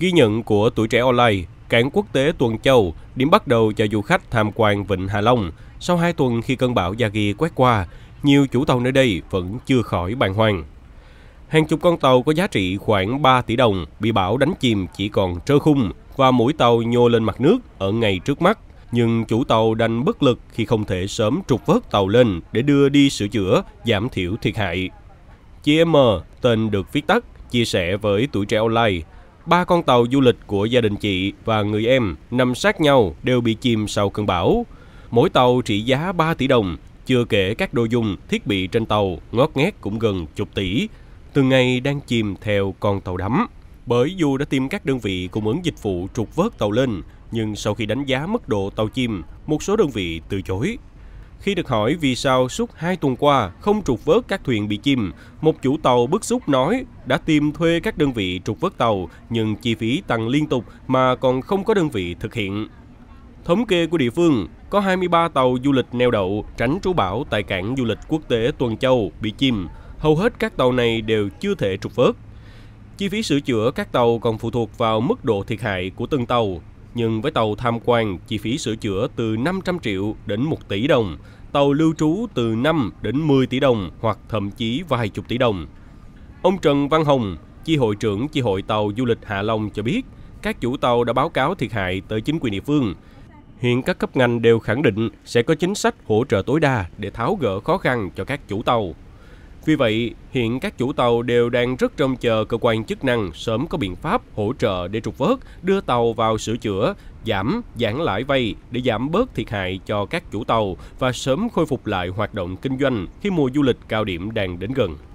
Ghi nhận của tuổi trẻ online, cảng quốc tế Tuần Châu, điểm bắt đầu cho du khách tham quan Vịnh Hạ Long. Sau 2 tuần khi cơn bão Yagi quét qua, nhiều chủ tàu nơi đây vẫn chưa khỏi bàng hoàng. Hàng chục con tàu có giá trị khoảng 3 tỷ đồng bị bão đánh chìm chỉ còn trơ khung và mũi tàu nhô lên mặt nước ở ngay trước mắt. Nhưng chủ tàu đành bất lực khi không thể sớm trục vớt tàu lên để đưa đi sửa chữa, giảm thiểu thiệt hại. Chị M, tên được viết tắt, chia sẻ với tuổi trẻ online, ba con tàu du lịch của gia đình chị và người em nằm sát nhau đều bị chìm sau cơn bão. Mỗi tàu trị giá 3 tỷ đồng, chưa kể các đồ dùng, thiết bị trên tàu, ngót nghét cũng gần chục tỷ. Từng ngày đang chìm theo con tàu đắm. Bởi dù đã tìm các đơn vị cung ứng dịch vụ trục vớt tàu lên, nhưng sau khi đánh giá mức độ tàu chìm, một số đơn vị từ chối. Khi được hỏi vì sao suốt hai tuần qua không trục vớt các thuyền bị chìm, một chủ tàu bức xúc nói đã tìm thuê các đơn vị trục vớt tàu nhưng chi phí tăng liên tục mà còn không có đơn vị thực hiện. Thống kê của địa phương, có 23 tàu du lịch neo đậu tránh trú bão tại cảng du lịch quốc tế Tuần Châu bị chìm. Hầu hết các tàu này đều chưa thể trục vớt. Chi phí sửa chữa các tàu còn phụ thuộc vào mức độ thiệt hại của từng tàu, nhưng với tàu tham quan, chi phí sửa chữa từ 500 triệu đến 1 tỷ đồng, tàu lưu trú từ 5 đến 10 tỷ đồng hoặc thậm chí vài chục tỷ đồng. Ông Trần Văn Hồng, chi hội trưởng chi hội tàu du lịch Hạ Long cho biết, các chủ tàu đã báo cáo thiệt hại tới chính quyền địa phương. Hiện các cấp ngành đều khẳng định sẽ có chính sách hỗ trợ tối đa để tháo gỡ khó khăn cho các chủ tàu. Vì vậy, hiện các chủ tàu đều đang rất trông chờ cơ quan chức năng sớm có biện pháp hỗ trợ để trục vớt, đưa tàu vào sửa chữa, giảm, giãn lãi vay để giảm bớt thiệt hại cho các chủ tàu và sớm khôi phục lại hoạt động kinh doanh khi mùa du lịch cao điểm đang đến gần.